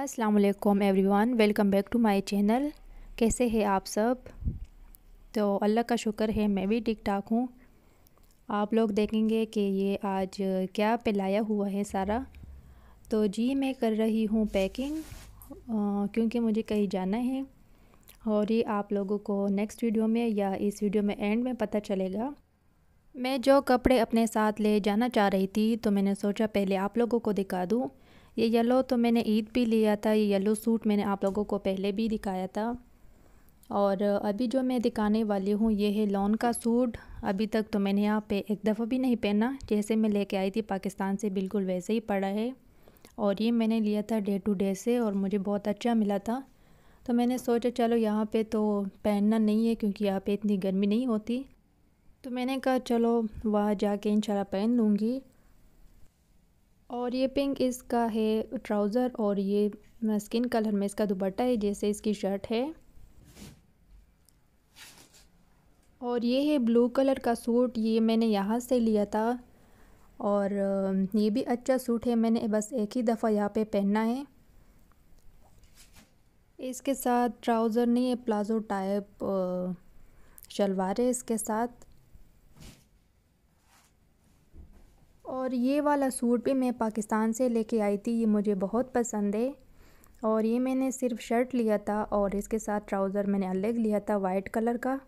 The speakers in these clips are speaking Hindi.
अस्सलाम everyone welcome back to my channel कैसे हैं आप सब तो अल्लाह का शुक्र है मैं भी ठीक ठाक हूँ आप लोग देखेंगे कि ये आज क्या पिलाया हुआ है सारा तो जी मैं कर रही हूँ पैकिंग क्योंकि मुझे कहीं जाना है और ये आप लोगों को नेक्स्ट वीडियो में या इस वीडियो में एंड में पता चलेगा मैं जो कपड़े अपने साथ ले जाना चाह रही थी तो मैंने सोचा पहले आप लोगों को दिखा दूँ ये येलो तो मैंने ईद भी लिया था ये येलो सूट मैंने आप लोगों को पहले भी दिखाया था और अभी जो मैं दिखाने वाली हूँ ये है लॉन का सूट अभी तक तो मैंने यहाँ पे एक दफ़ा भी नहीं पहना जैसे मैं लेके आई थी पाकिस्तान से बिल्कुल वैसे ही पड़ा है और ये मैंने लिया था डे टू डे से और मुझे बहुत अच्छा मिला था तो मैंने सोचा चलो यहाँ पे तो पहनना नहीं है क्योंकि यहाँ पे इतनी गर्मी नहीं होती तो मैंने कहा चलो वहाँ जाके इन पहन लूँगी और ये पिंक इसका है ट्राउज़र और ये स्किन कलर में इसका दुपट्टा है जैसे इसकी शर्ट है और ये है ब्लू कलर का सूट ये मैंने यहाँ से लिया था और ये भी अच्छा सूट है मैंने बस एक ही दफ़ा यहाँ पे पहना है इसके साथ ट्राउज़र नहीं है प्लाज़ो टाइप शलवार है इसके साथ और ये वाला सूट भी मैं पाकिस्तान से लेके आई थी ये मुझे बहुत पसंद है और ये मैंने सिर्फ शर्ट लिया था और इसके साथ ट्राउज़र मैंने अलग लिया था वाइट कलर का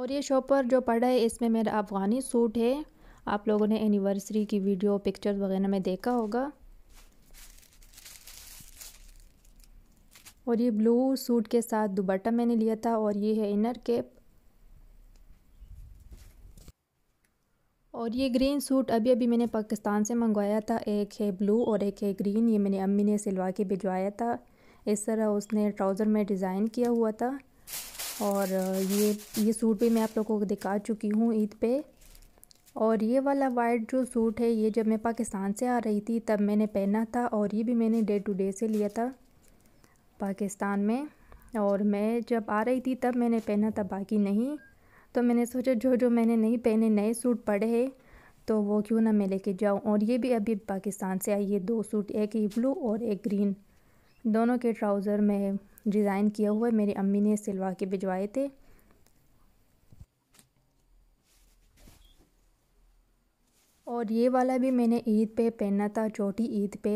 और ये शॉपर जो पड़ा है इसमें मेरा अफ़गानी सूट है आप लोगों ने एनिवर्सरी की वीडियो पिक्चर्स वगैरह में देखा होगा और ये ब्लू सूट के साथ दुबट्टा मैंने लिया था और ये है इनर कैप और ये ग्रीन सूट अभी अभी मैंने पाकिस्तान से मंगवाया था एक है ब्लू और एक है ग्रीन ये मैंने अम्मी ने सिलवा के भिजवाया था इस तरह उसने ट्राउज़र में डिज़ाइन किया हुआ था और ये ये सूट भी मैं आप लोगों को दिखा चुकी हूँ ईद पे और ये वाला वाइट जो सूट है ये जब मैं पाकिस्तान से आ रही थी तब मैंने पहना था और ये भी मैंने डे टू डे से लिया था पाकिस्तान में और मैं जब आ रही थी तब मैंने पहना था बाकी नहीं तो मैंने सोचा जो जो मैंने नहीं पहने नए सूट पड़े हैं तो वो क्यों ना मैं लेके जाऊँ और ये भी अभी पाकिस्तान से आई ये दो सूट एक ही ब्लू और एक ग्रीन दोनों के ट्राउज़र में डिज़ाइन किया हुआ मेरी अम्मी ने सिलवा के भिजवाए थे और ये वाला भी मैंने ईद पे पहना था छोटी ईद पे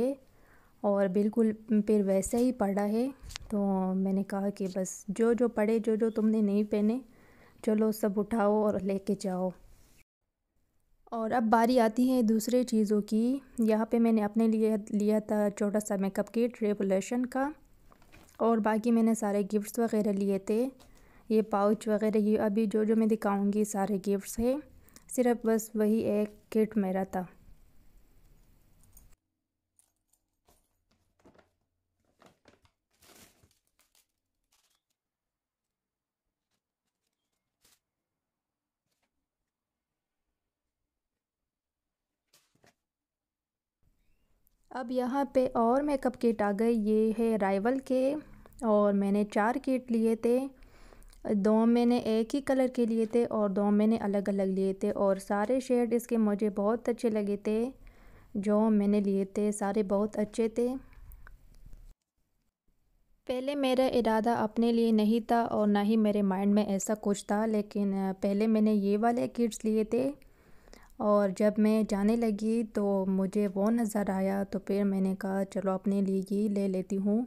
और बिल्कुल फिर वैसा ही पड़ा है तो मैंने कहा कि बस जो जो पड़े जो जो तुमने नहीं पहने चलो सब उठाओ और लेके जाओ और अब बारी आती है दूसरे चीज़ों की यहाँ पे मैंने अपने लिए लिया था छोटा सा मेकअप किट रेवोलेशन का और बाकी मैंने सारे गिफ्ट्स वगैरह लिए थे ये पाउच वगैरह ये अभी जो जो मैं दिखाऊंगी सारे गिफ्ट्स हैं सिर्फ बस वही एक किट मेरा था अब यहाँ पे और मेकअप किट आ गए ये है राइवल के और मैंने चार किट लिए थे दो मैंने एक ही कलर के लिए थे और दो मैंने अलग अलग लिए थे और सारे शेड इसके मुझे बहुत अच्छे लगे थे जो मैंने लिए थे सारे बहुत अच्छे थे पहले मेरा इरादा अपने लिए नहीं था और ना ही मेरे माइंड में ऐसा कुछ था लेकिन पहले मैंने ये वाले किट्स लिए थे और जब मैं जाने लगी तो मुझे वो नज़र आया तो फिर मैंने कहा चलो अपने लिए ही ले लेती हूँ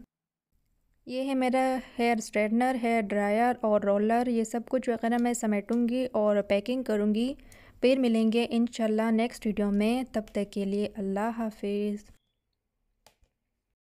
ये है मेरा हेयर स्ट्रेटनर हेयर ड्रायर और रोलर ये सब कुछ वगैरह मैं समेटूँगी और पैकिंग करूँगी फिर मिलेंगे इन नेक्स्ट वीडियो में तब तक के लिए अल्लाह हाफिज़